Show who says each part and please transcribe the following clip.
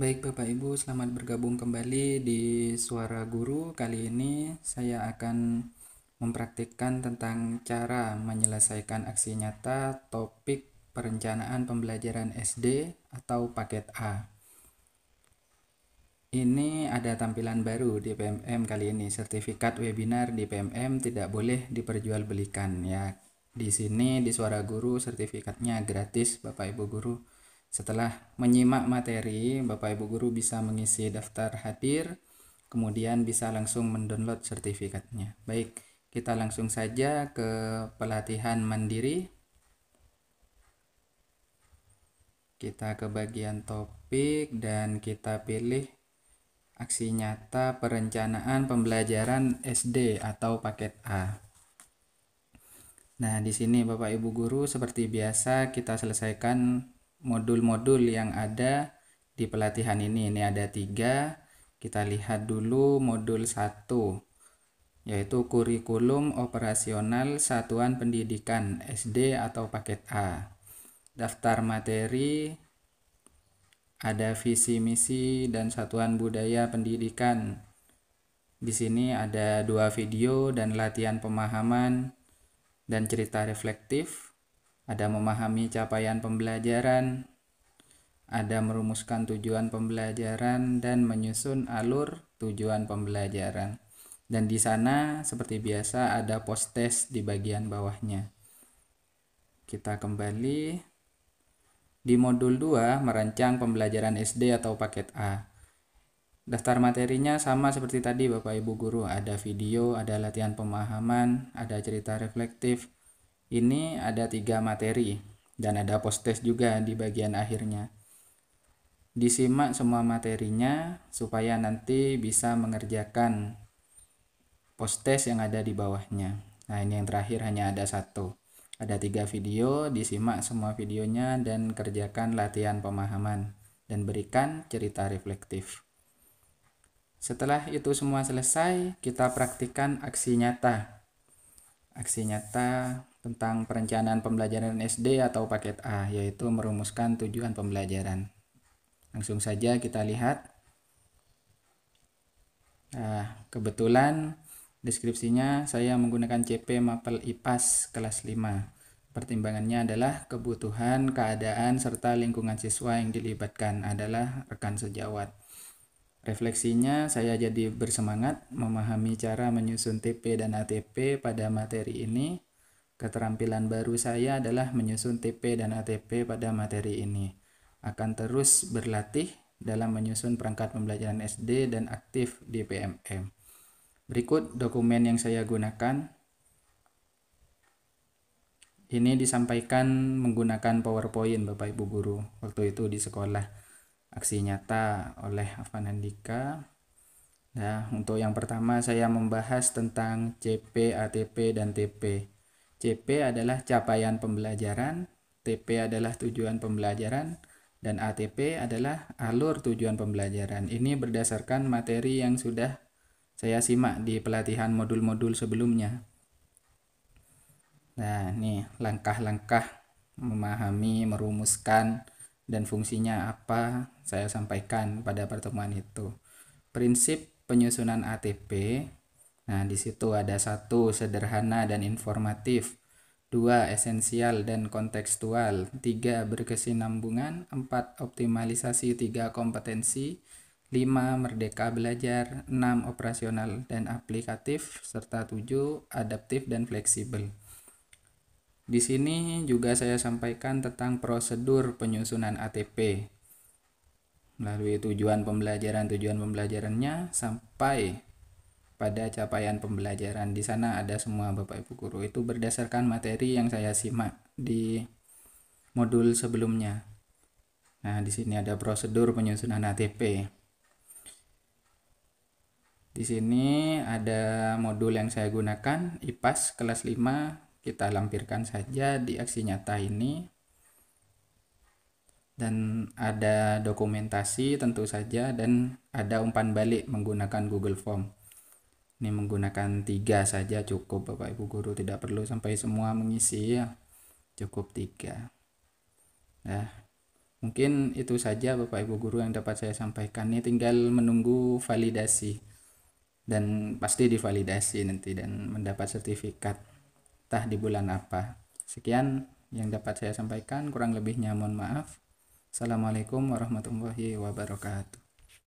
Speaker 1: Baik Bapak Ibu, selamat bergabung kembali di Suara Guru. Kali ini saya akan mempraktikkan tentang cara menyelesaikan aksi nyata topik perencanaan pembelajaran SD atau paket A. Ini ada tampilan baru di PMM kali ini. Sertifikat webinar di PMM tidak boleh diperjualbelikan ya. Di sini di Suara Guru sertifikatnya gratis Bapak Ibu guru setelah menyimak materi, Bapak Ibu guru bisa mengisi daftar hadir, kemudian bisa langsung mendownload sertifikatnya. Baik, kita langsung saja ke pelatihan mandiri. Kita ke bagian topik dan kita pilih aksi nyata perencanaan pembelajaran SD atau paket A. Nah, di sini Bapak Ibu guru seperti biasa kita selesaikan modul-modul yang ada di pelatihan ini. Ini ada tiga. Kita lihat dulu modul satu, yaitu kurikulum operasional satuan pendidikan SD atau paket A. Daftar materi ada visi misi dan satuan budaya pendidikan. Di sini ada dua video dan latihan pemahaman dan cerita reflektif ada memahami capaian pembelajaran, ada merumuskan tujuan pembelajaran dan menyusun alur tujuan pembelajaran. Dan di sana seperti biasa ada post test di bagian bawahnya. Kita kembali di modul 2 merancang pembelajaran SD atau paket A. Daftar materinya sama seperti tadi Bapak Ibu guru, ada video, ada latihan pemahaman, ada cerita reflektif, ini ada tiga materi dan ada post-test juga di bagian akhirnya. Disimak semua materinya supaya nanti bisa mengerjakan post-test yang ada di bawahnya. Nah ini yang terakhir hanya ada satu. Ada tiga video, disimak semua videonya dan kerjakan latihan pemahaman dan berikan cerita reflektif. Setelah itu semua selesai, kita praktikan aksi nyata. Aksi nyata tentang perencanaan pembelajaran SD atau paket A, yaitu merumuskan tujuan pembelajaran. Langsung saja kita lihat. Nah, kebetulan deskripsinya saya menggunakan CP Mapel IPAS kelas 5. Pertimbangannya adalah kebutuhan, keadaan, serta lingkungan siswa yang dilibatkan adalah rekan sejawat. Refleksinya, saya jadi bersemangat memahami cara menyusun TP dan ATP pada materi ini Keterampilan baru saya adalah menyusun TP dan ATP pada materi ini. Akan terus berlatih dalam menyusun perangkat pembelajaran SD dan aktif di PMM. Berikut dokumen yang saya gunakan. Ini disampaikan menggunakan PowerPoint Bapak Ibu guru waktu itu di sekolah. Aksi nyata oleh Afan Handika. Nah, untuk yang pertama saya membahas tentang CP, ATP, dan TP. CP adalah capaian pembelajaran, TP adalah tujuan pembelajaran, dan ATP adalah alur tujuan pembelajaran. Ini berdasarkan materi yang sudah saya simak di pelatihan modul-modul sebelumnya. Nah, ini langkah-langkah memahami, merumuskan, dan fungsinya apa saya sampaikan pada pertemuan itu. Prinsip penyusunan ATP Nah, di situ ada satu sederhana dan informatif, dua esensial dan kontekstual, tiga berkesinambungan, empat optimalisasi tiga kompetensi, lima merdeka belajar, enam operasional dan aplikatif, serta tujuh adaptif dan fleksibel. Di sini juga saya sampaikan tentang prosedur penyusunan ATP. Melalui tujuan pembelajaran, tujuan pembelajarannya sampai pada capaian pembelajaran. Di sana ada semua Bapak Ibu guru. Itu berdasarkan materi yang saya simak di modul sebelumnya. Nah, di sini ada prosedur penyusunan ATP. Di sini ada modul yang saya gunakan IPAS kelas 5 kita lampirkan saja di aksi nyata ini. Dan ada dokumentasi tentu saja dan ada umpan balik menggunakan Google Form ini menggunakan tiga saja cukup Bapak Ibu guru tidak perlu sampai semua mengisi ya cukup tiga nah mungkin itu saja Bapak Ibu guru yang dapat saya sampaikan ini tinggal menunggu validasi dan pasti divalidasi nanti dan mendapat sertifikat tah di bulan apa sekian yang dapat saya sampaikan kurang lebihnya mohon maaf Assalamualaikum warahmatullahi wabarakatuh